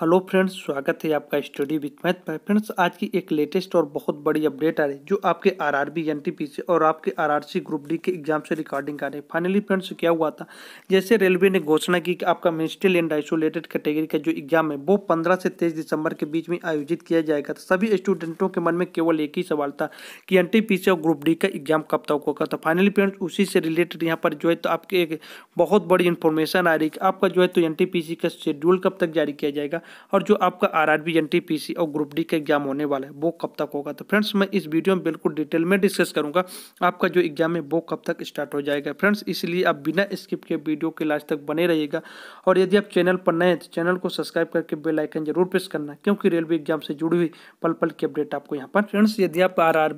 hello friends स्वागत है आपका स्टडी विथ मैथ पर फ्रेंड्स आज की एक लेटेस्ट और बहुत बड़ी अपडेट आ रही है जो आपके आरआरबी से और आपके आरआरसी ग्रुप डी के एग्जाम से रिकॉर्डिंग आ रही है फाइनली फ्रेंड्स क्या हुआ था जैसे रेलवे ने घोषणा की कि आपका मिनिस्ट्रियल एंड आइसोलेटेड कैटेगरी का जो एग्जाम है वो पंद्रह से तेईस दिसंबर के बीच में आयोजित किया जाएगा सभी स्टूडेंटों के मन में केवल एक ही सवाल था कि एन और ग्रुप डी का एग्जाम कब तक होगा तो फाइनली फ्रेंड्स उसी से रिलेटेड यहाँ पर जो है तो आपके एक बहुत बड़ी इन्फॉर्मेशन आ रही है आपका जो है तो एन का शेड्यूल कब तक जारी किया जाएगा और जो आपका आर आर और ग्रुप डी का एग्जाम होने वाला है वो कब तक होगा तो फ्रेंड्स मैं इस वीडियो में बिल्कुल डिटेल में डिस्कस करूंगा आपका जो एग्जाम है वो कब तक स्टार्ट हो जाएगा फ्रेंड्स इसलिए आप बिना स्किप के वीडियो के लास्ट तक बने रहिएगा और यदि आप चैनल पर नए हैं तो चैनल को सब्सक्राइब करके बेल आइकन जरूर प्रेस करना क्योंकि रेलवे एग्जाम से जुड़ी हुई पल पल की अपडेट आपको यहाँ पर फ्रेंड्स यदि आप आर आर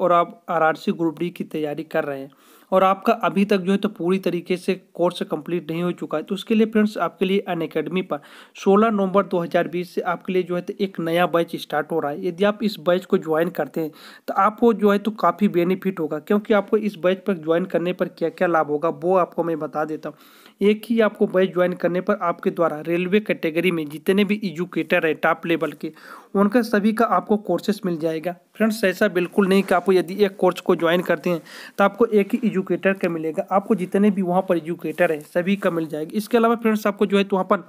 और आप आर ग्रुप डी की तैयारी कर रहे हैं और आपका अभी तक जो है तो पूरी तरीके से कोर्स कंप्लीट नहीं हो चुका है तो उसके लिए फ्रेंड्स आपके लिए अन अकेडमी पर 16 नवंबर 2020 से आपके लिए जो है तो एक नया बैच स्टार्ट हो रहा है यदि आप इस बैच को ज्वाइन करते हैं तो आपको जो है तो काफ़ी बेनिफिट होगा क्योंकि आपको इस बैच पर ज्वाइन करने पर क्या क्या लाभ होगा वो आपको मैं बता देता हूँ एक ही आपको बैच ज्वाइन करने पर आपके द्वारा रेलवे कैटेगरी में जितने भी एजुकेटर हैं टॉप लेवल के उनका सभी का आपको कोर्सेस मिल जाएगा फ्रेंड्स ऐसा बिल्कुल नहीं कि आप यदि एक कोर्स को ज्वाइन करते हैं तो आपको एक ही एजुकेटर का मिलेगा आपको जितने भी वहाँ पर एजुकेटर हैं सभी का मिल जाएगा इसके अलावा फ्रेंड्स आपको जो है तो वहाँ पर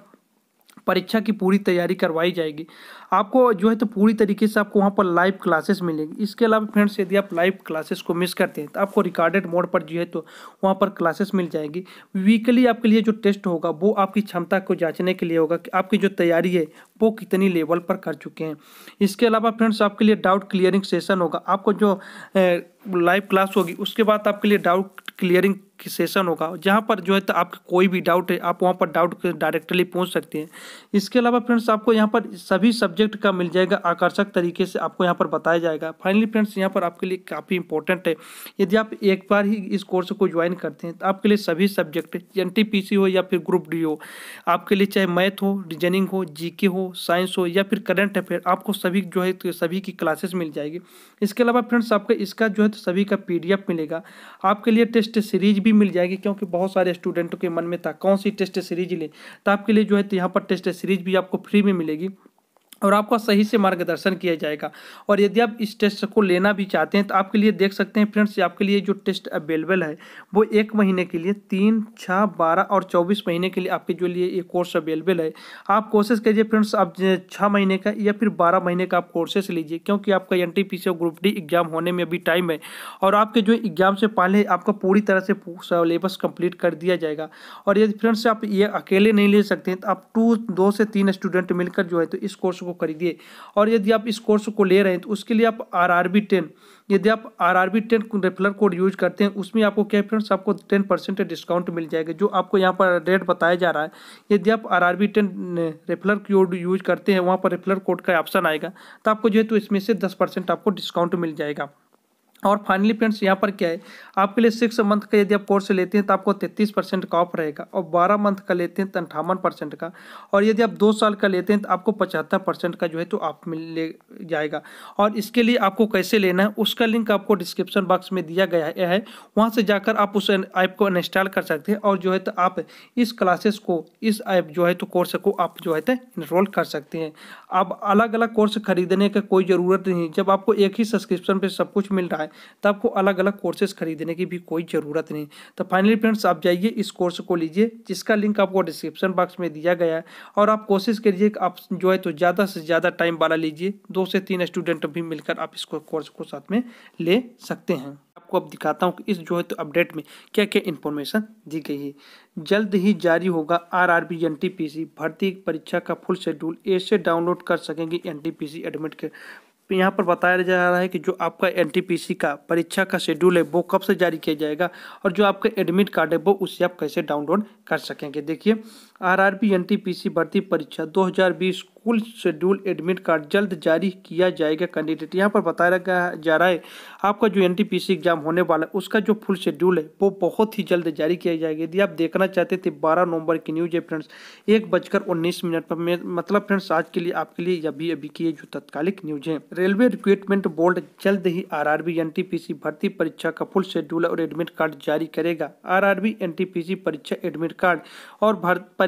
परीक्षा की पूरी तैयारी करवाई जाएगी आपको जो है तो पूरी तरीके से आपको वहाँ पर लाइव क्लासेस मिलेंगी इसके अलावा फ्रेंड्स यदि आप लाइव क्लासेस को मिस करते हैं तो आपको रिकॉर्डेड मोड पर जो है तो वहाँ पर क्लासेस मिल जाएगी वीकली आपके लिए जो टेस्ट होगा वो आपकी क्षमता को जांचने के लिए होगा कि आपकी जो तैयारी है वो कितनी लेवल पर कर चुके हैं इसके अलावा फ्रेंड्स आपके लिए डाउट क्लियरिंग सेशन होगा आपको जो लाइव क्लास होगी उसके बाद आपके लिए डाउट क्लियरिंग सेशन होगा जहाँ पर जो है तो आपका कोई भी डाउट है आप वहाँ पर डाउट डायरेक्टली पूछ सकते हैं इसके अलावा फ्रेंड्स आपको यहाँ पर सभी सब्जेक्ट का मिल जाएगा आकर्षक तरीके से आपको यहाँ पर बताया जाएगा फाइनली फ्रेंड्स यहाँ पर आपके लिए काफ़ी इंपॉर्टेंट है यदि आप एक बार ही इस कोर्स को ज्वाइन करते हैं तो आपके लिए सभी सब्जेक्ट एन हो या फिर ग्रुप डी हो आपके लिए चाहे मैथ हो रिजनिंग हो जी हो साइंस हो या फिर करंट अफेयर आपको सभी जो है तो सभी की क्लासेस मिल जाएगी इसके अलावा फ्रेंड्स आपका इसका जो है तो सभी का पी मिलेगा आपके लिए टेस्ट सीरीज भी भी मिल जाएगी क्योंकि बहुत सारे स्टूडेंटों के मन में था कौन सी टेस्ट सीरीज लें तो आपके लिए जो है तो यहाँ पर टेस्ट सीरीज भी आपको फ्री में मिलेगी और आपका सही से मार्गदर्शन किया जाएगा और यदि आप इस टेस्ट को लेना भी चाहते हैं तो आपके लिए देख सकते हैं फ्रेंड्स आपके लिए जो टेस्ट अवेलेबल है वो एक महीने के लिए तीन छः बारह और चौबीस महीने के लिए आपके जो लिए ये कोर्स अवेलेबल है आप कोशिश कीजिए फ्रेंड्स आप छः महीने का या फिर बारह महीने का आप कोर्सेस लीजिए क्योंकि आपका एन टी और ग्रुप डी एग्जाम होने में अभी टाइम है और आपके जो एग्जाम से पहले आपका पूरी तरह से सिलेबस कम्प्लीट कर दिया जाएगा और यदि फ्रेंड्स आप ये अकेले नहीं ले सकते हैं तो आप टू दो से तीन स्टूडेंट मिलकर जो है तो इस कोर्स को को खरीदिए और यदि आप इस कोर्स को ले रहे हैं तो उसके लिए आप आर आर बी टेन यदि आप R R B ten referral code use करते हैं उसमें आपको क्या फ्रेंड्स आपको टेन परसेंट डिस्काउंट मिल जाएगा जो आपको यहाँ पर रेट बताया जा रहा है यदि आप R R B ten referral code use करते हैं वहाँ पर रेफरल कोड का ऑप्शन आएगा तो आपको जो है तो इसमें से दस परसेंट आपको डिस्काउंट मिल जाएगा और फाइनली फ्रेंड्स यहाँ पर क्या है आपके लिए सिक्स मंथ का यदि आप कोर्स लेते हैं तो आपको तैतीस परसेंट का ऑफ रहेगा और बारह मंथ का लेते हैं तो अंठावन परसेंट का और यदि आप दो साल का लेते हैं तो आपको पचहत्तर परसेंट का जो है तो आप मिल ले जाएगा और इसके लिए आपको कैसे लेना है उसका लिंक आपको डिस्क्रिप्शन बॉक्स में दिया गया है वहाँ से जाकर आप उस ऐप को इंस्टॉल कर सकते हैं और जो है तो आप इस क्लासेस को इस ऐप जो है तो कोर्स को आप जो है तो इनरोल कर सकते हैं अब अलग अलग कोर्स खरीदने का कोई ज़रूरत नहीं जब आपको एक ही सब्सक्रिप्शन पर सब कुछ मिल रहा है तो आपको अलग अलग कोर्सेज खरीदने की भी कोई ज़रूरत नहीं तो फाइनली फ्रेंड्स आप जाइए इस कोर्स को लीजिए जिसका लिंक आपको डिस्क्रिप्शन बॉक्स में दिया गया है और आप कोशिश करिए कि आप जो है तो ज़्यादा से ज़्यादा टाइम वाला लीजिए दो से तीन स्टूडेंट भी मिलकर आप इस कोर्स को साथ में ले सकते हैं आपको अब दिखाता हूँ कि इस जो है तो अपडेट में क्या क्या इन्फॉर्मेशन दी गई है जल्द ही जारी होगा R R B N T P C भर्ती परीक्षा का फुल शेड्यूल ऐसे डाउनलोड कर सकेंगे N T P C admit के यहाँ पर बताया जा रहा है कि जो आपका एन का परीक्षा का शेड्यूल है वो कब से जारी किया जाएगा और जो आपका एडमिट कार्ड है वो उसे आप कैसे डाउनलोड कर सकेंगे देखिए आरआरबी एनटीपीसी भर्ती परीक्षा 2020 कुल शेड्यूल एडमिट कार्ड जल्द जारी किया जाएगा कैंडिडेट यहाँ पर बताया गया जा रहा है आपका जो एनटीपीसी एग्जाम होने वाला है उसका जो फुल शेड्यूल है वो बहुत ही जल्द जारी किया जाएगा यदि आप देखना चाहते थे बारह नवंबर की न्यूज है फ्रेंड्स एक बजकर उन्नीस मिनट पर मतलब फ्रेंड्स आज के लिए आपके लिए अभी अभी की जो तत्कालिक न्यूज है रेलवे रिक्रूटमेंट बोर्ड जल्द ही आर आर भर्ती परीक्षा का फुल शेड्यूल और एडमिट कार्ड जारी करेगा आर आर परीक्षा एडमिट कार्ड और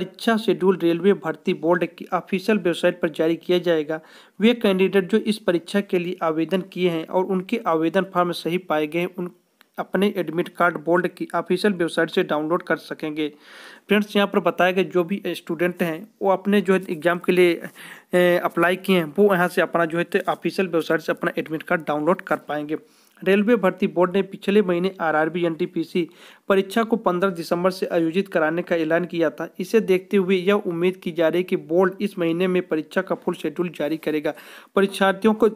परीक्षा शेड्यूल रेलवे भर्ती बोर्ड की ऑफिशियल वेबसाइट पर जारी किया जाएगा वे कैंडिडेट जो इस परीक्षा के लिए आवेदन किए हैं और उनके आवेदन फॉर्म सही पाए गए उन अपने एडमिट कार्ड बोर्ड की ऑफिशियल वेबसाइट से डाउनलोड कर सकेंगे फ्रेंड्स यहाँ पर बताया गया जो भी स्टूडेंट हैं वो अपने जो है एग्ज़ाम के लिए अप्लाई किए हैं वो यहाँ से अपना जो है तो ऑफिशियल वेबसाइट से अपना एडमिट कार्ड डाउनलोड कर पाएंगे रेलवे भर्ती बोर्ड ने पिछले महीने आरआरबी एनटीपीसी परीक्षा को 15 दिसंबर से आयोजित कराने का ऐलान किया था इसे देखते हुए यह उम्मीद की जा रही है कि बोर्ड इस महीने में परीक्षा का फुल शेड्यूल जारी करेगा परीक्षार्थियों को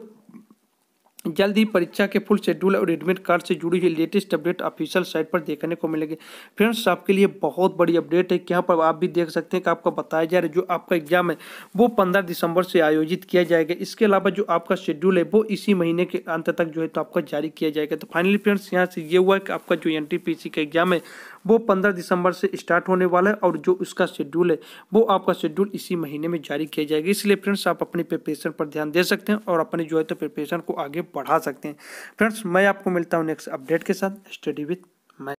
जल्द ही परीक्षा के फुल शेड्यूल और एडमिट कार्ड से जुड़ी हुई लेटेस्ट अपडेट ऑफिशियल साइट पर देखने को मिलेगी फ्रेंड्स आपके लिए बहुत बड़ी अपडेट है यहाँ पर आप भी देख सकते हैं कि आपका बताया जा रहा है जो आपका एग्जाम है वो पंद्रह दिसंबर से आयोजित किया जाएगा इसके अलावा जो आपका शेड्यूल है वो इसी महीने के अंत तक जो है तो आपका जारी किया जाएगा तो फाइनली फ्रेंड्स यहाँ से ये हुआ कि आपका जो एन का एग्जाम है वो पंद्रह दिसंबर से स्टार्ट होने वाला है और जो उसका शेड्यूल है वो आपका शेड्यूल इसी महीने में जारी किया जाएगा इसलिए फ्रेंड्स आप अपनी प्रिपरेशन पर ध्यान दे सकते हैं और अपने जो है तो प्रिपरेशन को आगे बढ़ा सकते हैं फ्रेंड्स मैं आपको मिलता हूँ नेक्स्ट अपडेट के साथ स्टडी विथ